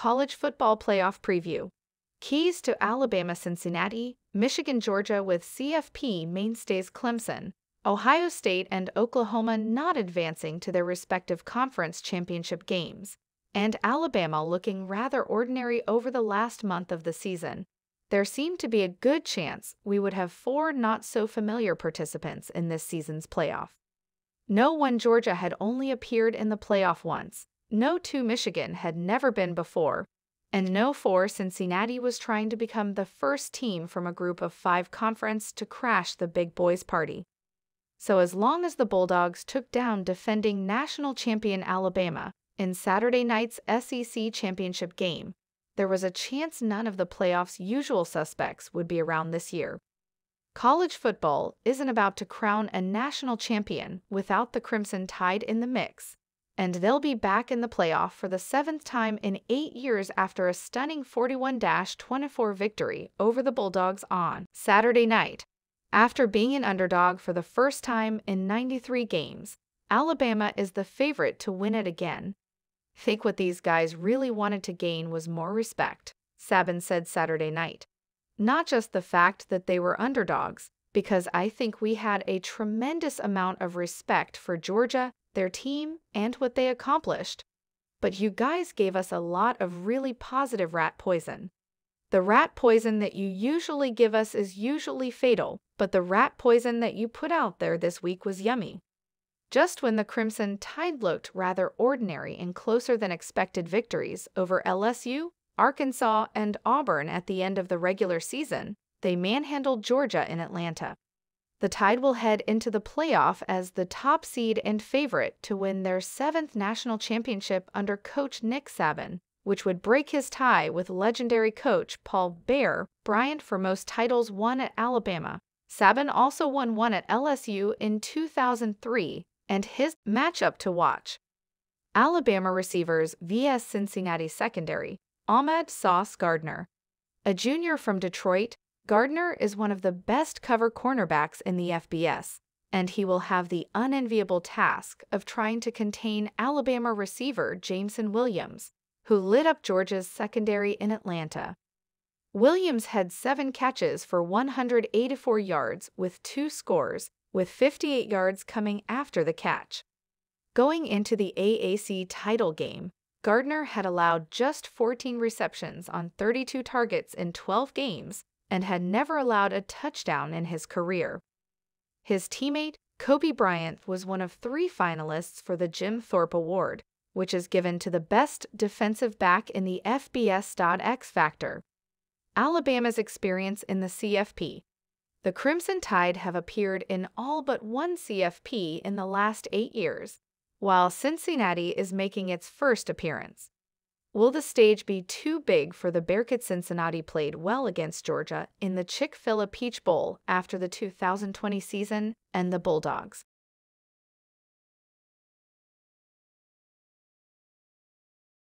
college football playoff preview. Keys to Alabama Cincinnati, Michigan Georgia with CFP mainstays Clemson, Ohio State and Oklahoma not advancing to their respective conference championship games, and Alabama looking rather ordinary over the last month of the season. There seemed to be a good chance we would have four not so familiar participants in this season's playoff. No one Georgia had only appeared in the playoff once, no two Michigan had never been before, and no four Cincinnati was trying to become the first team from a group of five conference to crash the big boys' party. So, as long as the Bulldogs took down defending national champion Alabama in Saturday night's SEC championship game, there was a chance none of the playoffs' usual suspects would be around this year. College football isn't about to crown a national champion without the Crimson Tide in the mix, and they'll be back in the playoff for the seventh time in eight years after a stunning 41 24 victory over the Bulldogs on Saturday night. After being an underdog for the first time in 93 games, Alabama is the favorite to win it again. Think what these guys really wanted to gain was more respect, Sabin said Saturday night. Not just the fact that they were underdogs, because I think we had a tremendous amount of respect for Georgia their team, and what they accomplished. But you guys gave us a lot of really positive rat poison. The rat poison that you usually give us is usually fatal, but the rat poison that you put out there this week was yummy. Just when the Crimson Tide looked rather ordinary in closer than expected victories over LSU, Arkansas, and Auburn at the end of the regular season, they manhandled Georgia in Atlanta. The Tide will head into the playoff as the top seed and favorite to win their seventh national championship under coach Nick Saban, which would break his tie with legendary coach Paul Bear Bryant for most titles won at Alabama. Saban also won one at LSU in 2003, and his matchup to watch. Alabama receivers vs. Cincinnati secondary, Ahmed Sauce Gardner. A junior from Detroit, Gardner is one of the best cover cornerbacks in the FBS, and he will have the unenviable task of trying to contain Alabama receiver Jameson Williams, who lit up Georgia's secondary in Atlanta. Williams had seven catches for 184 yards with two scores, with 58 yards coming after the catch. Going into the AAC title game, Gardner had allowed just 14 receptions on 32 targets in 12 games and had never allowed a touchdown in his career. His teammate, Kobe Bryant, was one of three finalists for the Jim Thorpe Award, which is given to the best defensive back in the FBS.X Factor. Alabama's experience in the CFP. The Crimson Tide have appeared in all but one CFP in the last eight years, while Cincinnati is making its first appearance. Will the stage be too big for the Bearcat Cincinnati played well against Georgia in the Chick fil A Peach Bowl after the 2020 season and the Bulldogs?